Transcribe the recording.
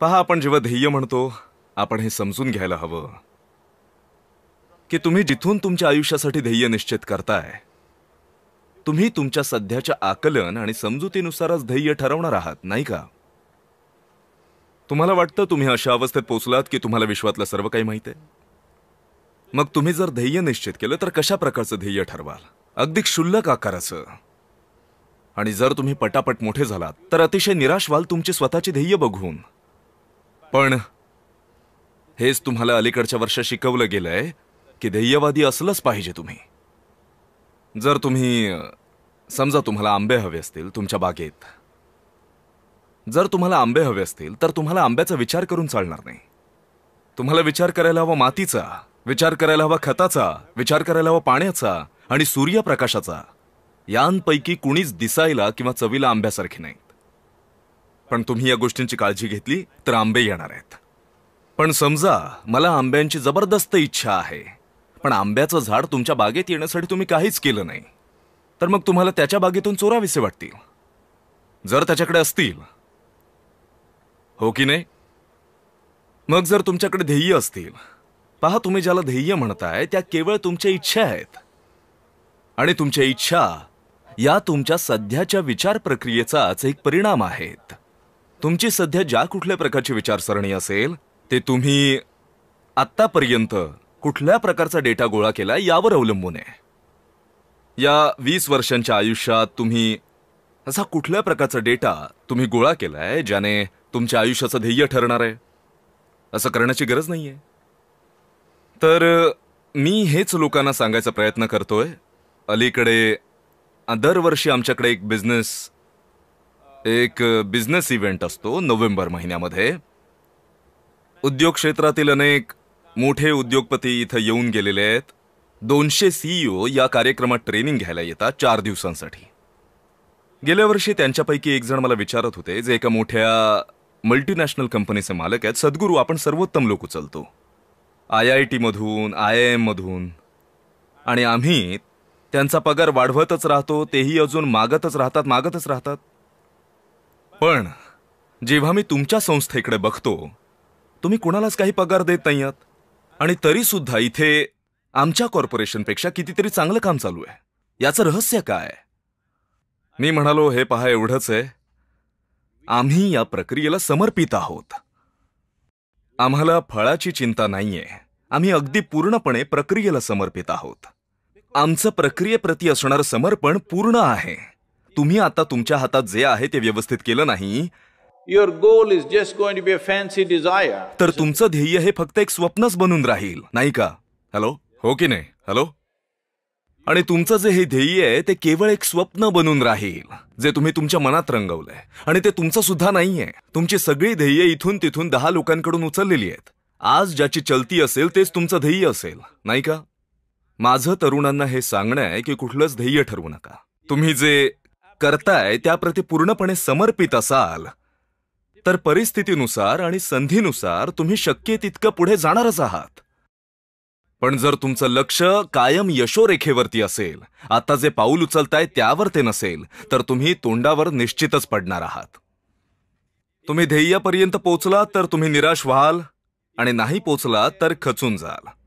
पहा आपण जेव्हा ध्येय म्हणतो आपण हे समजून घ्यायला हवं की तुम्ही जिथून तुमच्या आयुष्यासाठी ध्येय निश्चित करताय तुम्ही तुमच्या सध्याच्या आकलन आणि समजुतीनुसारच ध्येय ठरवणार आहात नाही का तुम्हाला वाटतं तुम्ही अशा अवस्थेत पोचलात की तुम्हाला विश्वातलं सर्व काही माहीत आहे मग तुम्ही जर ध्येय निश्चित केलं तर कशा प्रकारचं ध्येय ठरवाल अगदी क्षुल्लक आकाराचं आणि जर तुम्ही पटापट मोठे झालात तर अतिशय निराश व्हाल तुमची स्वतःची ध्येय बघून पण हेच तुम्हाला अलीकडच्या वर्षात शिकवलं गेलंय की ध्येयवादी असलंच पाहिजे तुम्ही जर तुम्ही समजा तुम्हाला आंबे हवे असतील तुमच्या बागेत जर तुम्हाला आंबे हवे असतील तर तुम्हाला आंब्याचा विचार करून चालणार नाही तुम्हाला विचार करायला हवा मातीचा विचार करायला हवा खताचा विचार करायला हवा पाण्याचा आणि सूर्यप्रकाशाचा यांपैकी कुणीच दिसायला किंवा चवीला आंब्यासारखे नाही पण तुम्ही या गोष्टींची काळजी घेतली तर आंबे येणार आहेत पण समजा मला आंब्यांची जबरदस्त इच्छा आहे पण आंब्याचं झाड तुमच्या बागेत येण्यासाठी तुम्ही काहीच केलं नाही तर मग तुम्हाला त्याच्या बागेतून चोरावेसे वाटतील जर त्याच्याकडे असतील हो की नाही मग जर तुमच्याकडे ध्येय असतील पहा तुम्ही ज्याला ध्येय म्हणताय त्या केवळ तुमच्या इच्छा आहेत आणि तुमच्या इच्छा या तुमच्या सध्याच्या विचार प्रक्रियेचाच एक परिणाम आहेत तुमची सध्या ज्या कुठल्या प्रकारची विचारसरणी असेल ते तुम्ही आत्तापर्यंत कुठल्या प्रकारचा डेटा गोळा केला यावर अवलंबून आहे या वीस वर्षांच्या आयुष्यात तुम्ही असा कुठल्या प्रकारचा डेटा तुम्ही गोळा केला आहे ज्याने तुमच्या आयुष्याचं ध्येय ठरणार आहे असं करण्याची गरज नाही आहे तर मी हेच लोकांना सांगायचा प्रयत्न करतोय अलीकडे दरवर्षी आमच्याकडे एक बिझनेस एक बिझनेस इव्हेंट असतो नोव्हेंबर महिन्यामध्ये उद्योग क्षेत्रातील अनेक मोठे उद्योगपती इथं येऊन गेलेले आहेत दोनशे सीईओ e या कार्यक्रमात ट्रेनिंग घ्यायला येतात चार दिवसांसाठी गेल्या वर्षी त्यांच्यापैकी एक जण मला विचारत होते जे एका मोठ्या मल्टीनॅशनल कंपनीचे मालक आहेत सद्गुरू आपण सर्वोत्तम लोक उचलतो आय आय टीमधून आय आय एममधून आणि आम्ही त्यांचा पगार वाढवतच राहतो तेही अजून मागतच राहतात मागतच राहतात पण जेव्हा मी तुमच्या संस्थेकडे बघतो तुम्ही कुणालाच काही पगार देत नाही आहात आणि तरीसुद्धा इथे आमच्या कॉर्पोरेशनपेक्षा कितीतरी चांगलं काम चालू आहे याचं रहस्य काय मी म्हणालो हे पहा एवढंच आहे आम्ही या प्रक्रियेला समर्पित आहोत आम्हाला फळाची चिंता नाहीये आम्ही अगदी पूर्णपणे प्रक्रियेला समर्पित आहोत आमचं प्रक्रियेप्रती असणारं समर्पण पूर्ण आहे तुम्ही आता तुमच्या हातात जे आहे ते व्यवस्थित केलं नाही your goal is just going to be a fancy desire तर तुमचं ध्येय हे फक्त एक स्वप्नच बनून राहील नाही का हॅलो हो की नाही हॅलो आणि तुमचं जे हे ध्येय आहे ते केवळ एक स्वप्न बनून राहील जे तुम्ही तुमच्या मनात रंगवलंय आणि ते तुमचं सुद्धा नाहीये तुमची सगळी ध्येय इथून तिथून दहा लोकांकडून उचललेली आहेत आज ज्याची चलती असेल तेच तुमचं ध्येय असेल नाही का माझं तरुणांना हे सांगणं आहे की कुठलंच ध्येय ठरवू नका तुम्ही जे करताय त्याप्रती पूर्णपणे समर्पित असाल तर परिस्थितीनुसार आणि संधीनुसार तुम्ही शक्य तितकं पुढे जाणारच आहात पण जर तुमचं लक्ष कायम यशोरेखेवरती असेल आता जे पाऊल उचलताय त्यावर ते नसेल तर तुम्ही तोंडावर निश्चितच पडणार आहात तुम्ही ध्येयापर्यंत पोचलात तर तुम्ही निराश व्हाल आणि नाही पोचलात तर खचून जाल